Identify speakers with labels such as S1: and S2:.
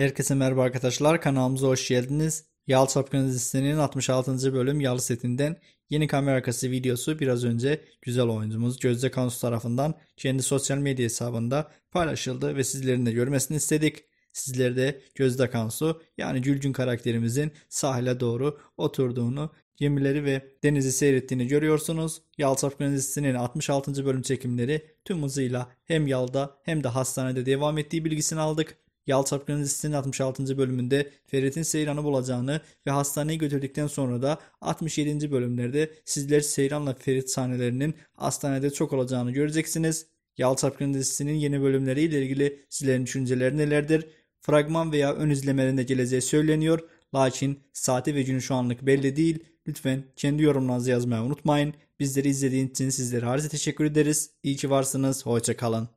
S1: Herkese merhaba arkadaşlar kanalımıza hoş geldiniz. Yal Çapkın dizisinin 66. bölüm Yalı setinden yeni kamera arkası videosu biraz önce güzel oyuncumuz Gözde Kansu tarafından kendi sosyal medya hesabında paylaşıldı ve sizlerin de görmesini istedik. Sizler de Gözde Kansu yani Gülcün karakterimizin sahile doğru oturduğunu gemileri ve denizi seyrettiğini görüyorsunuz. Yalçap Gönlüsü'nün 66. bölüm çekimleri tüm hızıyla hem Yal'da hem de hastanede devam ettiği bilgisini aldık. Yalçap Kranizisi'nin 66. bölümünde Ferit'in Seyran'ı bulacağını ve hastaneye götürdükten sonra da 67. bölümlerde sizler Seyran'la Ferit sahnelerinin hastanede çok olacağını göreceksiniz. Yalçap Kranizisi'nin yeni bölümleriyle ilgili sizlerin düşünceleri nelerdir? Fragman veya ön izlemelerinde geleceği söyleniyor. Lakin saati ve günü şu anlık belli değil. Lütfen kendi yorumlarınızı yazmayı unutmayın. Bizleri izlediğiniz için sizlere harika teşekkür ederiz. İyi ki varsınız. Hoşçakalın.